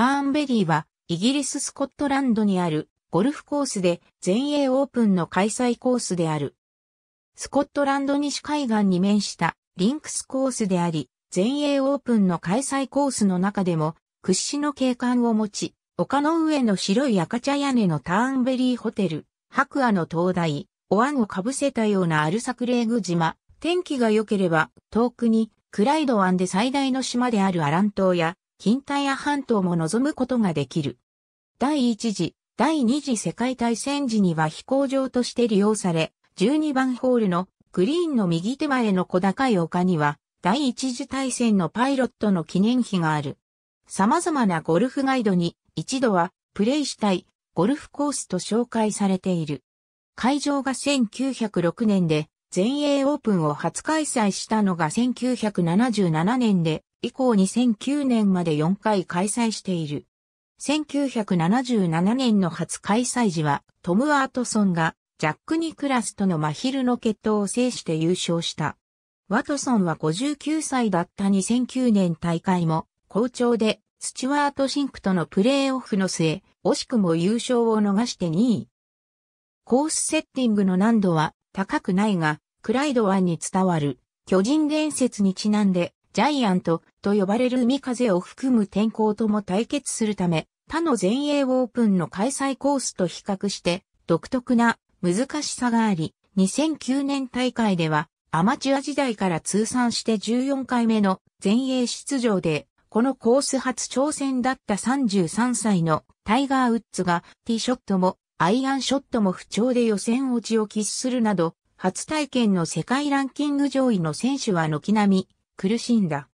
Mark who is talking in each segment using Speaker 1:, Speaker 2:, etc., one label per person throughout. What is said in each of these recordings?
Speaker 1: ターンベリーは、イギリス・スコットランドにあるゴルフコースで全英オープンの開催コースである。スコットランド西海岸に面したリンクスコースであり、全英オープンの開催コースの中でも屈指の景観を持ち、丘の上の白い赤茶屋根のターンベリーホテル、白亜の灯台、お椀をかぶせたようなアルサクレーグ島、天気が良ければ遠くにクライド湾で最大の島であるアラン島や近代や半島も望むことができる。第1次、第2次世界大戦時には飛行場として利用され、12番ホールのグリーンの右手前の小高い丘には、第一次大戦のパイロットの記念碑がある。様々なゴルフガイドに一度はプレイしたいゴルフコースと紹介されている。会場が1906年で全英オープンを初開催したのが1977年で以降2009年まで4回開催している。1977年の初開催時は、トム・アートソンが、ジャック・ニクラスとの真昼の決闘を制して優勝した。ワトソンは59歳だった2009年大会も、好調で、スチュワート・シンクとのプレーオフの末、惜しくも優勝を逃して2位。コースセッティングの難度は高くないが、クライドワンに伝わる巨人伝説にちなんでジャイアントと呼ばれる海風を含む天候とも対決するため、他の全英オープンの開催コースと比較して独特な難しさがあり、2009年大会ではアマチュア時代から通算して14回目の全英出場で、このコース初挑戦だった33歳のタイガー・ウッズがティーショットもアイアンショットも不調で予選落ちを喫するなど、初体験の世界ランキング上位の選手は軒並み苦しんだ。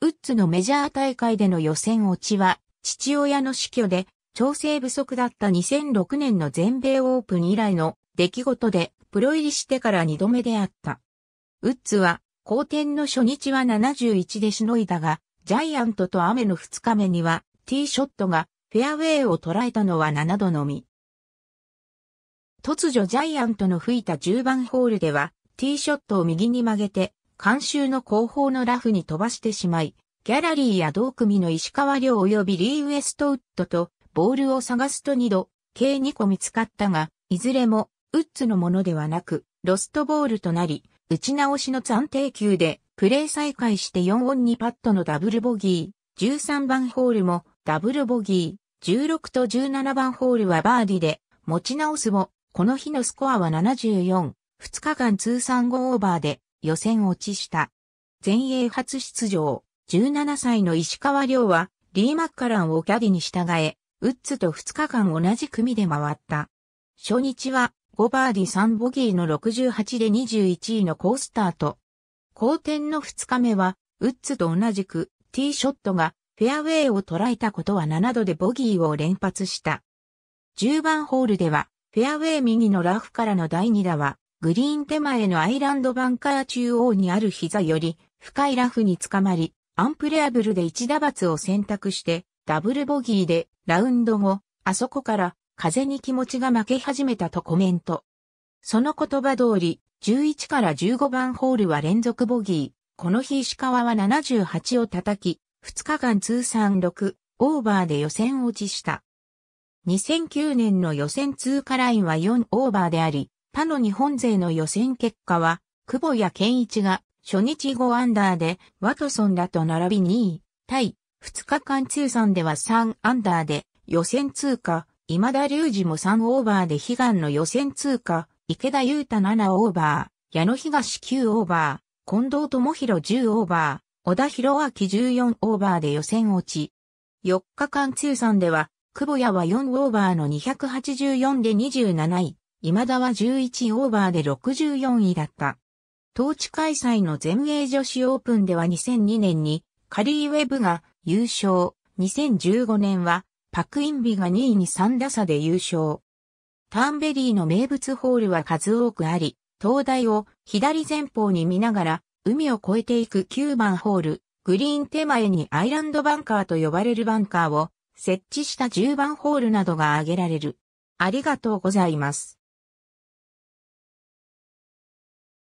Speaker 1: ウッズのメジャー大会での予選落ちは、父親の死去で、調整不足だった2006年の全米オープン以来の出来事で、プロ入りしてから2度目であった。ウッズは、好天の初日は71でしのいだが、ジャイアントと雨の2日目には、ティーショットが、フェアウェイを捉えたのは7度のみ。突如ジャイアントの吹いた10番ホールでは、ティーショットを右に曲げて、監修の後方のラフに飛ばしてしまい、ギャラリーや同組の石川亮及びリー・ウエストウッドとボールを探すと2度、計2個見つかったが、いずれもウッズのものではなく、ロストボールとなり、打ち直しの暫定球で、プレー再開して4オン2パットのダブルボギー、13番ホールもダブルボギー、16と17番ホールはバーディで、持ち直すも、この日のスコアは74、2日間通算5オーバーで、予選落ちした。全英初出場、17歳の石川亮は、リー・マッカランをキャディに従え、ウッズと2日間同じ組で回った。初日は、5バーディ3ボギーの68で21位のースタート。後天の2日目は、ウッズと同じく、ティーショットが、フェアウェイを捉えたことは7度でボギーを連発した。10番ホールでは、フェアウェイ右のラフからの第2打は、グリーン手前のアイランドバンカー中央にある膝より深いラフにつかまり、アンプレアブルで一打罰を選択して、ダブルボギーでラウンド後、あそこから風に気持ちが負け始めたとコメント。その言葉通り、11から15番ホールは連続ボギー。この日石川は78を叩き、2日間通算6、オーバーで予選落ちした。2009年の予選通過ラインは4オーバーであり、他の日本勢の予選結果は、久保谷健一が初日5アンダーでワトソンらと並び2位、対2日間通算では3アンダーで予選通過、今田隆二も3オーバーで悲願の予選通過、池田優太7オーバー、矢野東9オーバー、近藤智弘10オーバー、小田博明14オーバーで予選落ち。4日間通算では、久保谷は4オーバーの284で27位、今田は11オーバーで64位だった。当地開催の全英女子オープンでは2002年にカリーウェブが優勝、2015年はパクインビが2位に3打差で優勝。ターンベリーの名物ホールは数多くあり、灯台を左前方に見ながら海を越えていく9番ホール、グリーン手前にアイランドバンカーと呼ばれるバンカーを設置した10番ホールなどが挙げられる。ありがとうございます。